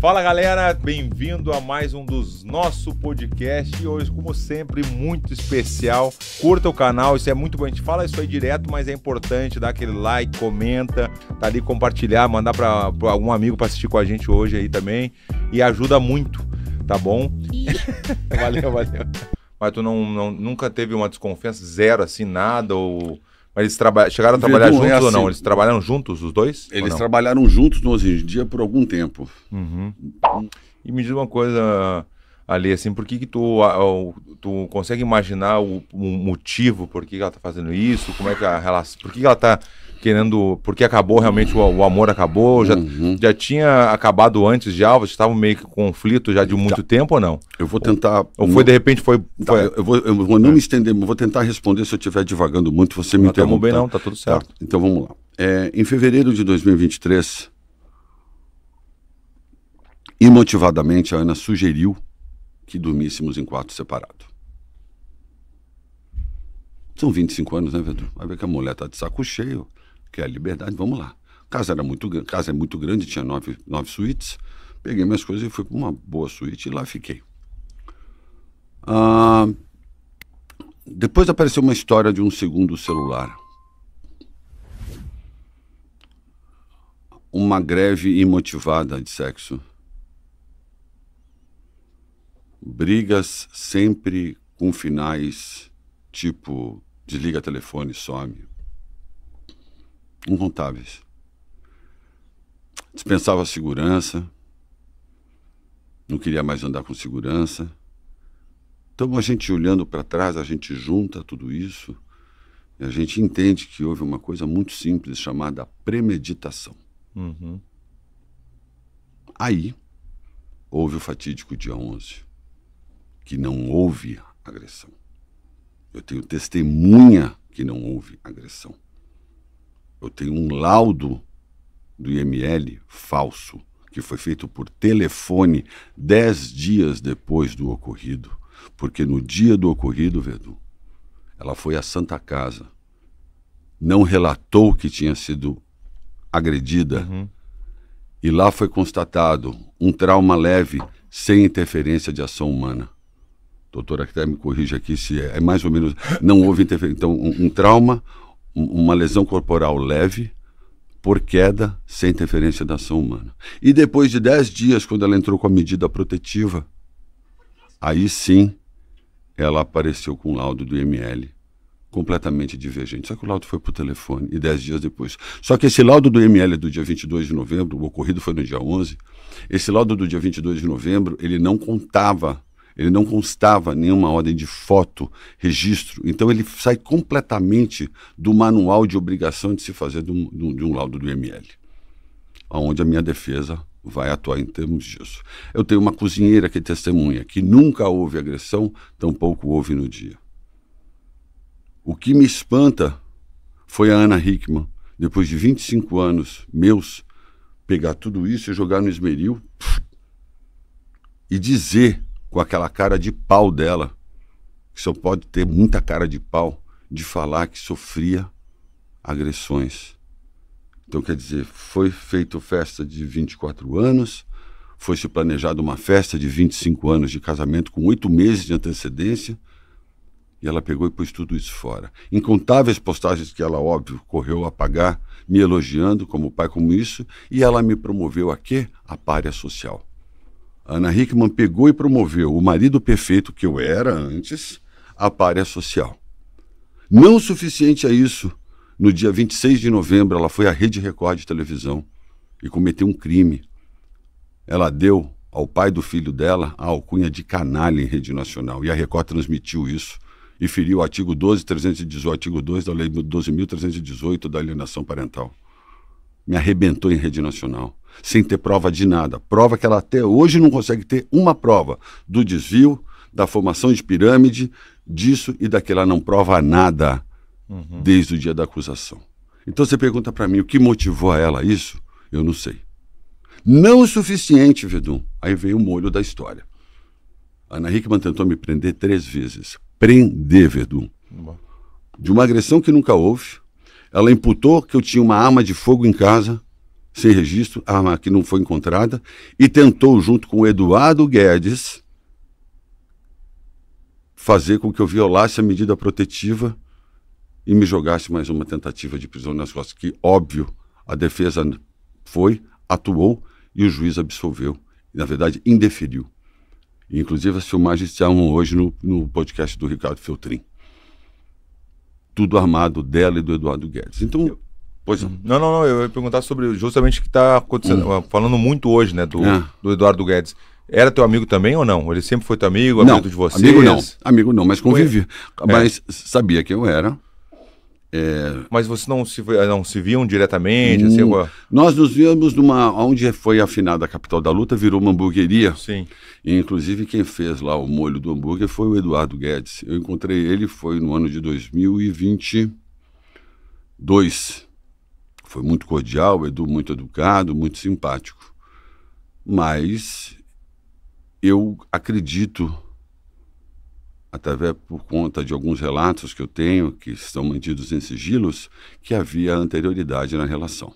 Fala galera, bem-vindo a mais um dos nosso podcast e hoje, como sempre, muito especial. Curta o canal, isso é muito bom. A gente fala isso aí direto, mas é importante dar aquele like, comenta, tá ali compartilhar, mandar para algum amigo para assistir com a gente hoje aí também e ajuda muito, tá bom? valeu, valeu. Mas tu não, não, nunca teve uma desconfiança zero assim, nada ou mas eles traba... chegaram a trabalhar Verdun, é juntos é assim, ou não? Assim. Eles trabalharam juntos, os dois? Eles trabalharam juntos no Hoje em Dia por algum tempo. Uhum. E me diz uma coisa, Ali, assim, por que, que tu, tu consegue imaginar o, o motivo por que, ela está fazendo isso? Como é que é a relação. Por que, que ela está querendo. Porque acabou realmente, o, o amor acabou? Já, uhum. já tinha acabado antes de Alves? estava meio que conflito já de muito tá. tempo ou não? Eu vou tentar. Ou, ou foi de repente foi. Tá, foi... Eu, vou, eu vou não é. me estender, vou tentar responder se eu estiver divagando muito, você me interrompe. Não bem, não, tá tudo tá, certo. Tá, então vamos lá. É, em fevereiro de 2023, imotivadamente, a Ana sugeriu que dormíssemos em quarto separado. São 25 anos, né, Vedu? Vai ver que a mulher tá de saco cheio que é a liberdade, vamos lá. A casa era muito, casa é muito grande, tinha nove, nove suítes. Peguei minhas coisas e fui para uma boa suíte e lá fiquei. Ah, depois apareceu uma história de um segundo celular. Uma greve imotivada de sexo. Brigas sempre com finais tipo desliga telefone, some incontáveis. Dispensava segurança, não queria mais andar com segurança. Então a gente olhando para trás, a gente junta tudo isso e a gente entende que houve uma coisa muito simples chamada premeditação. Uhum. Aí houve o fatídico dia 11, que não houve agressão. Eu tenho testemunha que não houve agressão. Eu tenho um laudo do IML falso, que foi feito por telefone dez dias depois do ocorrido. Porque no dia do ocorrido, Vedu, ela foi à Santa Casa, não relatou que tinha sido agredida, uhum. e lá foi constatado um trauma leve sem interferência de ação humana. Doutora, até me corrija aqui se é, é mais ou menos. Não houve interferência. Então, um, um trauma, uma lesão corporal leve por queda sem interferência da ação humana. E depois de 10 dias, quando ela entrou com a medida protetiva, aí sim ela apareceu com o laudo do IML completamente divergente. Só que o laudo foi para o telefone e 10 dias depois. Só que esse laudo do IML do dia 22 de novembro, o ocorrido foi no dia 11, esse laudo do dia 22 de novembro, ele não contava ele não constava nenhuma ordem de foto, registro. Então ele sai completamente do manual de obrigação de se fazer de um, de um laudo do IML, aonde a minha defesa vai atuar em termos disso. Eu tenho uma cozinheira que testemunha que nunca houve agressão, tampouco houve no dia. O que me espanta foi a Ana Hickman, depois de 25 anos meus, pegar tudo isso e jogar no esmeril e dizer com aquela cara de pau dela, que só pode ter muita cara de pau, de falar que sofria agressões. Então, quer dizer, foi feita festa de 24 anos, foi-se planejada uma festa de 25 anos de casamento com oito meses de antecedência, e ela pegou e pôs tudo isso fora. Incontáveis postagens que ela, óbvio, correu a pagar, me elogiando como pai, como isso, e ela me promoveu a quê? A párea social. Ana Hickman pegou e promoveu o marido perfeito que eu era antes à párea social. Não suficiente a isso, no dia 26 de novembro ela foi à Rede Record de televisão e cometeu um crime. Ela deu ao pai do filho dela a alcunha de canalha em rede nacional e a Record transmitiu isso e feriu o artigo 12.318, artigo 2 da lei 12.318 da alienação parental. Me arrebentou em rede nacional sem ter prova de nada. Prova que ela até hoje não consegue ter uma prova do desvio, da formação de pirâmide, disso e daquela. Não prova nada uhum. desde o dia da acusação. Então você pergunta para mim o que motivou a ela isso? Eu não sei. Não o suficiente, Vedum. Aí veio o molho da história. Ana Hickman tentou me prender três vezes. Prender, Vedum. De uma agressão que nunca houve. Ela imputou que eu tinha uma arma de fogo em casa sem registro, arma que não foi encontrada, e tentou, junto com o Eduardo Guedes, fazer com que eu violasse a medida protetiva e me jogasse mais uma tentativa de prisão nas costas, que, óbvio, a defesa foi, atuou e o juiz absolveu. Na verdade, indeferiu. Inclusive, as filmagens estavam hoje no, no podcast do Ricardo Feltrin. Tudo armado dela e do Eduardo Guedes. Então, Pois hum. não. Não, não, eu ia perguntar sobre justamente o que está acontecendo, hum. falando muito hoje, né, do, é. do Eduardo Guedes. Era teu amigo também ou não? Ele sempre foi teu amigo, amigo não, de vocês? Amigo não, amigo não, mas convivia. É. Mas sabia que eu era. É... Mas vocês não se, não se viam diretamente? Assim, hum, assim, Nós nos víamos numa. onde foi afinada a capital da luta, virou uma hamburgueria. Sim. E, inclusive, quem fez lá o molho do hambúrguer foi o Eduardo Guedes. Eu encontrei ele, foi no ano de 2022 foi muito cordial, Edu muito educado, muito simpático. Mas eu acredito, através por conta de alguns relatos que eu tenho, que estão mantidos em sigilos, que havia anterioridade na relação.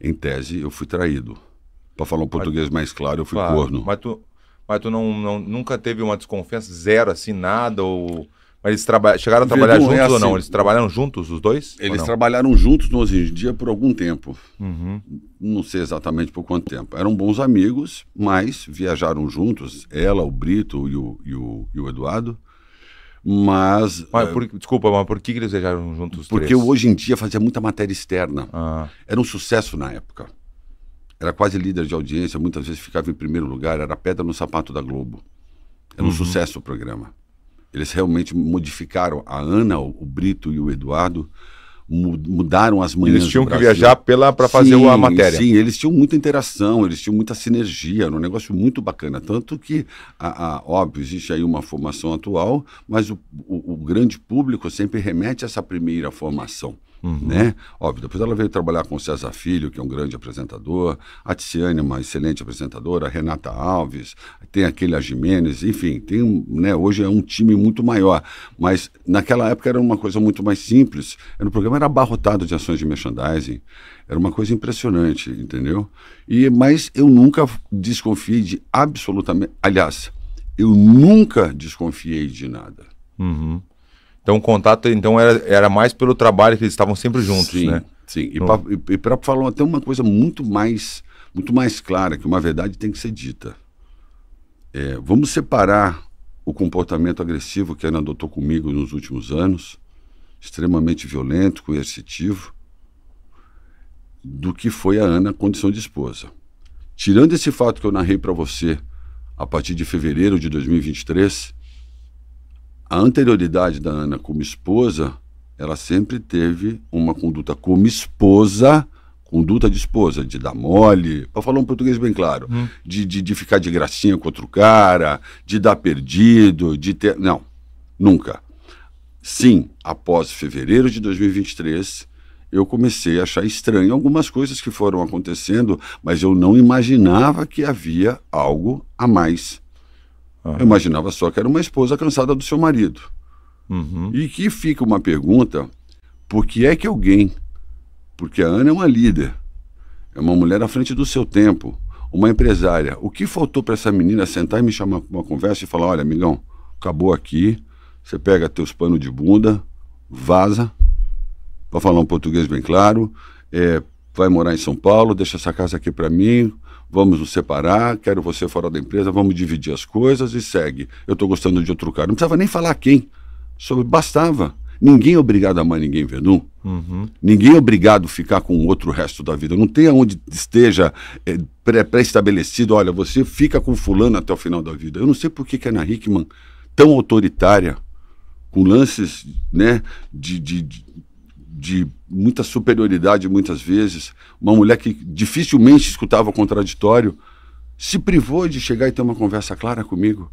Em tese, eu fui traído. Para falar um português mais claro, eu fui claro, corno. Mas tu, mas tu não, não, nunca teve uma desconfiança, zero assim, nada? Ou mas eles traba... chegaram a trabalhar juntos é assim. ou não? Eles trabalharam juntos, os dois? Eles trabalharam juntos no Hoje em Dia por algum tempo. Uhum. Não sei exatamente por quanto tempo. Eram bons amigos, mas viajaram juntos, ela, o Brito e o, e o, e o Eduardo. Mas. mas por, eh, desculpa, mas por que eles viajaram juntos? Porque três? Hoje em Dia fazia muita matéria externa. Ah. Era um sucesso na época. Era quase líder de audiência, muitas vezes ficava em primeiro lugar, era pedra no sapato da Globo. Era um uhum. sucesso o programa. Eles realmente modificaram a Ana, o Brito e o Eduardo mudaram as manhãs. Eles tinham que viajar pela para fazer sim, a matéria. Sim, eles tinham muita interação, eles tinham muita sinergia, era um negócio muito bacana. Tanto que, a, a, óbvio, existe aí uma formação atual, mas o, o, o grande público sempre remete a essa primeira formação. Uhum. Né? Óbvio, depois ela veio trabalhar com o César Filho, que é um grande apresentador, a Tiziane, uma excelente apresentadora, a Renata Alves, tem aquele Jimenez, enfim, tem né, hoje é um time muito maior, mas naquela época era uma coisa muito mais simples, era um programa era abarrotado de ações de merchandising, era uma coisa impressionante, entendeu? E mas eu nunca desconfiei de absolutamente, aliás, eu nunca desconfiei de nada. Uhum. Então o contato então era, era mais pelo trabalho que eles estavam sempre juntos, sim, né? Sim. E então para falar até uma coisa muito mais muito mais clara que uma verdade tem que ser dita. É, vamos separar o comportamento agressivo que Ana adotou comigo nos últimos anos, extremamente violento, coercitivo, do que foi a Ana condição de esposa. Tirando esse fato que eu narrei para você a partir de fevereiro de 2023 a anterioridade da Ana como esposa, ela sempre teve uma conduta como esposa, conduta de esposa, de dar mole, para falar um português bem claro, hum. de, de, de ficar de gracinha com outro cara, de dar perdido, de ter. Não, nunca. Sim, após fevereiro de 2023, eu comecei a achar estranho algumas coisas que foram acontecendo, mas eu não imaginava que havia algo a mais. Uhum. Eu imaginava só que era uma esposa cansada do seu marido. Uhum. E que fica uma pergunta: por que é que alguém? Porque a Ana é uma líder, é uma mulher à frente do seu tempo, uma empresária. O que faltou para essa menina sentar e me chamar para uma conversa e falar: olha, amigão, acabou aqui, você pega teus panos de bunda, vaza, para falar um português bem claro, é, vai morar em São Paulo, deixa essa casa aqui para mim, vamos nos separar, quero você fora da empresa, vamos dividir as coisas e segue. Eu estou gostando de outro cara. Não precisava nem falar quem. Só bastava. Ninguém é obrigado a amar ninguém, Venu. Uhum. Ninguém é obrigado a ficar com o outro o resto da vida. Não tem aonde esteja é, pré-estabelecido, olha, você fica com fulano até o final da vida. Eu não sei por que, que a Ana Hickman, tão autoritária, com lances né, de, de, de de muita superioridade muitas vezes, uma mulher que dificilmente escutava o contraditório, se privou de chegar e ter uma conversa clara comigo.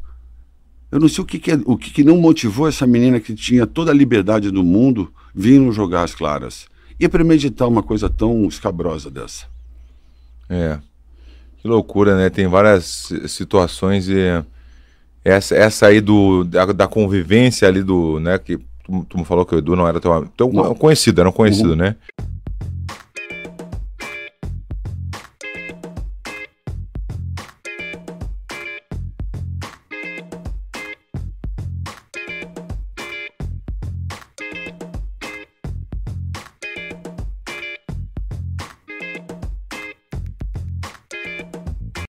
Eu não sei o que, que é, o que, que, não motivou essa menina que tinha toda a liberdade do mundo vindo jogar as claras. E premeditar uma coisa tão escabrosa dessa. É. Que loucura, né? Tem várias situações e essa, essa aí do, da, da convivência ali do, né, que tu, me falou que o Edu não era teu, teu conhecido, era um conhecido, uhum. né?